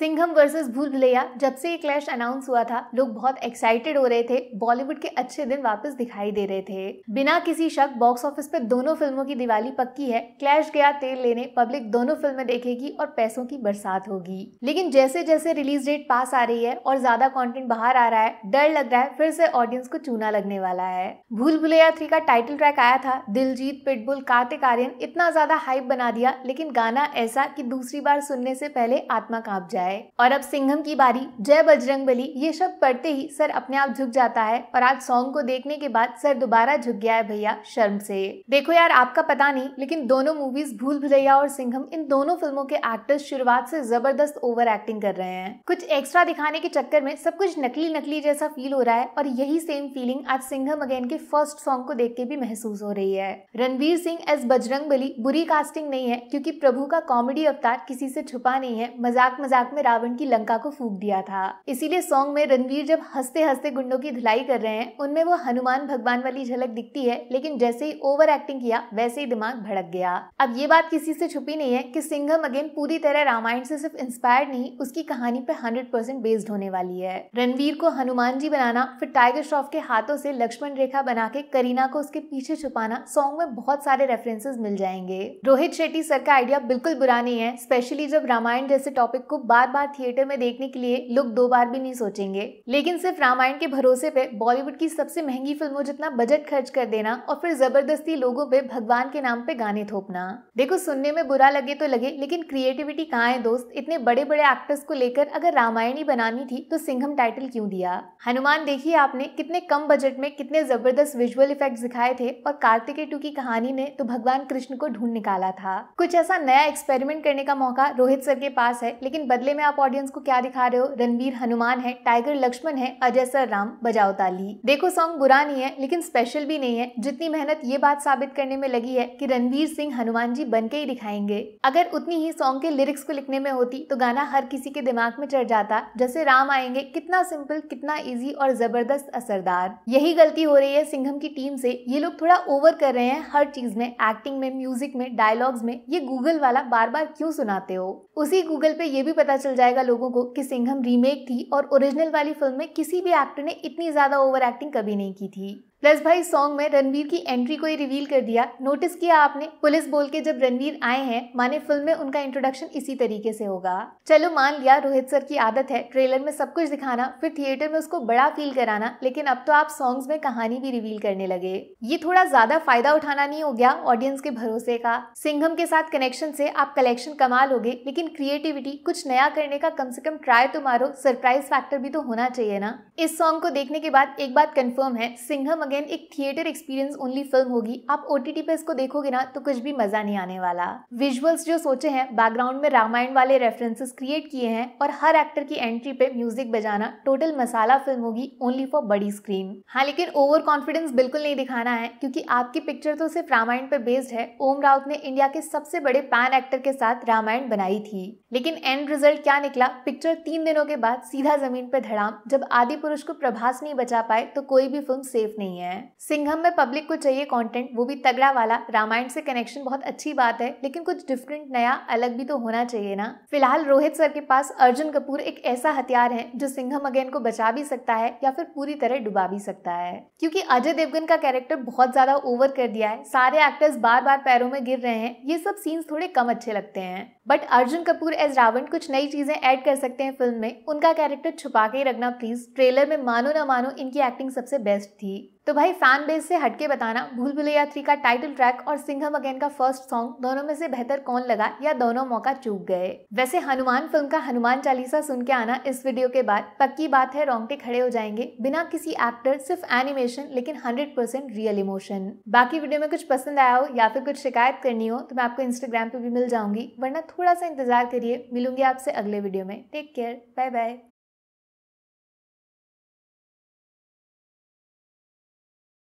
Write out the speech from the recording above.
Singham versus भूल भुलैया जब से ये क्लैश अनाउंस हुआ था लोग बहुत एक्साइटेड हो रहे थे बॉलीवुड के अच्छे दिन वापस दिखाई दे रहे थे बिना किसी शक बॉक्स ऑफिस पे दोनों फिल्मों की दिवाली पक्की है क्लैश गया तेल लेने पब्लिक दोनों फिल्में देखेगी और पैसों की बरसात होगी लेकिन जैसे जैसे रिलीज डेट पास आ रही है और ज्यादा कॉन्टेंट बाहर आ रहा है डर लग रहा है फिर से ऑडियंस को चूना लगने वाला है भूल भुलैया थ्री का टाइटल ट्रैक आया था दिलजीत पिटबुल कार्तिक आर्यन इतना ज्यादा हाइप बना दिया लेकिन गाना ऐसा की दूसरी बार सुनने से पहले आत्मा कांप जाए है और अब सिंघम की बारी जय बजरंग बली ये शब्द पढ़ते ही सर अपने आप झुक जाता है और आज सॉन्ग को देखने के बाद सर दोबारा झुक गया है भैया शर्म से देखो यार आपका पता नहीं लेकिन दोनों मूवीज भूल भुलैया और सिंघम इन दोनों फिल्मों के एक्टर्स शुरुआत से जबरदस्त ओवर एक्टिंग कर रहे हैं कुछ एक्स्ट्रा दिखाने के चक्कर में सब कुछ नकली नकली जैसा फील हो रहा है और यही सेम फीलिंग आज सिंघम अगेन के फर्स्ट सॉन्ग को देख के भी महसूस हो रही है रणवीर सिंह एस बजरंग बली बुरी कास्टिंग नहीं है क्योंकि प्रभु का कॉमेडी अवतार किसी से छुपा नहीं है मजाक मजाक में में रावण की लंका को फूक दिया था इसीलिए सॉन्ग में रणवीर जब हंसते हंसते गुंडों की धुलाई कर रहे हैं उनमें वो हनुमान भगवान वाली झलक दिखती है लेकिन जैसे ही ओवर एक्टिंग किया वैसे ही दिमाग भड़क गया अब ये बात किसी से छुपी नहीं है की सिंघम अगेन पूरी तरह रामायण से सिर्फ इंस्पायर नहीं उसकी कहानी पे हंड्रेड परसेंट बेस्ड होने वाली है रणवीर को हनुमान जी बनाना फिर टाइगर श्रॉफ के हाथों से लक्ष्मण रेखा बना के करीना को उसके पीछे छुपाना सॉन्ग में बहुत सारे रेफरेंसेस मिल जाएंगे रोहित शेट्टी सर का आइडिया बिल्कुल बुरा नहीं है स्पेशली जब रामायण जैसे टॉपिक को बार बार थिएटर में देखने के लिए लोग दो बार भी नहीं सोचेंगे लेकिन सिर्फ रामायण के भरोसे पे बॉलीवुड की सबसे महंगी फिल्मों जितना बजट खर्च कर देना और फिर जबरदस्ती लोगों पे भगवान के नाम पे गाने थोपना देखो सुनने में बुरा लगे तो लगे लेकिन क्रिएटिविटी कहाँ है दोस्त इतने बड़े बड़े एक्टर्स को लेकर अगर रामायण ही बनानी थी तो सिंघम टाइटल क्यों दिया हनुमान देखिए आपने कितने कम बजट में कितने जबरदस्त विजुअल इफेक्ट दिखाए थे और कार्तिकेय टू की कहानी ने तो भगवान कृष्ण को ढूंढ निकाला था कुछ ऐसा नया एक्सपेरिमेंट करने का मौका रोहित सर के पास है लेकिन बदले में में आप ऑडियंस को क्या दिखा रहे हो रणवीर हनुमान है टाइगर लक्ष्मण है अजय सर राम बजाओ ताली देखो सॉन्ग बुरा नहीं है लेकिन स्पेशल भी नहीं है जितनी मेहनत ये बात साबित करने में लगी है कि रणवीर सिंह हनुमान जी बन के ही दिखाएंगे अगर उतनी ही सॉन्ग के लिरिक्स को लिखने में होती तो गाना हर किसी के दिमाग में चढ़ जाता जैसे राम आएंगे कितना सिंपल कितना इजी और जबरदस्त असरदार यही गलती हो रही है सिंघम की टीम से ये लोग थोड़ा ओवर कर रहे हैं हर चीज में एक्टिंग में म्यूजिक में डायलॉग्स में ये गूगल वाला बार बार क्यों सुनाते हो उसी गूगल पे ये भी पता चल जाएगा लोगों को कि सिंघम रीमेक थी और ओरिजिनल वाली फिल्म में किसी भी एक्टर ने इतनी ज़्यादा ओवर एक्टिंग कभी नहीं की थी प्लस भाई सॉन्ग में रणवीर की एंट्री को ही रिवील कर दिया नोटिस किया आपने पुलिस बोल के जब रणवीर आए हैं माने फिल्म में उनका इंट्रोडक्शन इसी तरीके से होगा चलो मान लिया रोहित सर की आदत है ट्रेलर में सब कुछ दिखाना फिर थिएटर में उसको बड़ा फील कराना लेकिन अब तो आप सॉन्ग में कहानी भी रिवील करने लगे ये थोड़ा ज्यादा फायदा उठाना नहीं हो गया ऑडियंस के भरोसे का सिंघम के साथ कनेक्शन से आप कलेक्शन कमाल हो लेकिन क्रिएटिविटी कुछ नया करने का कम से कम ट्राई तो मारो सरप्राइज फैक्टर भी तो होना चाहिए ना इस सॉन्ग को देखने के बाद एक बात कंफर्म है सिंघम अगेन एक थिएटर एक्सपीरियंस ओनली फिल्म होगी आप ओ पे इसको देखोगे ना तो कुछ भी मजा नहीं आने वाला विजुअल्स जो सोचे हैं बैकग्राउंड में रामायण वाले रेफरेंसेस क्रिएट किए हैं और हर एक्टर की एंट्री पे म्यूजिक बजाना टोटल मसाला फिल्म होगी ओनली फॉर बड़ी स्क्रीन हाँ लेकिन ओवर कॉन्फिडेंस बिल्कुल नहीं दिखाना है क्योंकि आपकी पिक्चर तो सिर्फ रामायण पे बेस्ड है ओम राउत ने इंडिया के सबसे बड़े पैन एक्टर के साथ रामायण बनाई थी लेकिन एंड रिजल्ट क्या निकला पिक्चर तीन दिनों के बाद सीधा जमीन पर धड़ाम जब आदि पुरुष को प्रभास नहीं बचा पाए तो कोई भी फिल्म सेफ नहीं है है सिंघम में पब्लिक को चाहिए कंटेंट वो भी तगड़ा वाला रामायण से कनेक्शन बहुत अच्छी बात है लेकिन कुछ डिफरेंट नया अलग भी तो होना चाहिए ना फिलहाल रोहित सर के पास अर्जुन कपूर एक ऐसा हथियार है जो सिंघम अगेन को बचा भी सकता है या फिर पूरी तरह डुबा भी सकता है क्योंकि अजय देवगन का कैरेक्टर बहुत ज्यादा ओवर कर दिया है सारे एक्टर्स बार बार पैरों में गिर रहे हैं ये सब सीन्स थोड़े कम अच्छे लगते हैं बट अर्जुन कपूर एज रावण कुछ नई चीजें ऐड कर सकते हैं फिल्म में उनका कैरेक्टर छुपा के ही रखना प्लीज ट्रेलर में मानो ना मानो इनकी एक्टिंग सबसे बेस्ट थी तो भाई फैन बेस से हटके बताना भूल भुलैया थ्री का टाइटल ट्रैक और सिंघम अगेन का फर्स्ट सॉन्ग दोनों में से बेहतर कौन लगा या दोनों मौका चूक गए वैसे हनुमान फिल्म का हनुमान चालीसा सुन के आना इस वीडियो के बाद पक्की बात है रोंगटे खड़े हो जाएंगे बिना किसी एक्टर सिर्फ एनिमेशन लेकिन हंड्रेड परसेंट रियल इमोशन बाकी वीडियो में कुछ पसंद आया हो या फिर कुछ शिकायत करनी हो तो मैं आपको इंस्टाग्राम पे भी मिल जाऊंगी वरना थोड़ा सा इंतजार करिए मिलूंगी आपसे अगले वीडियो में टेक केयर बाय बाय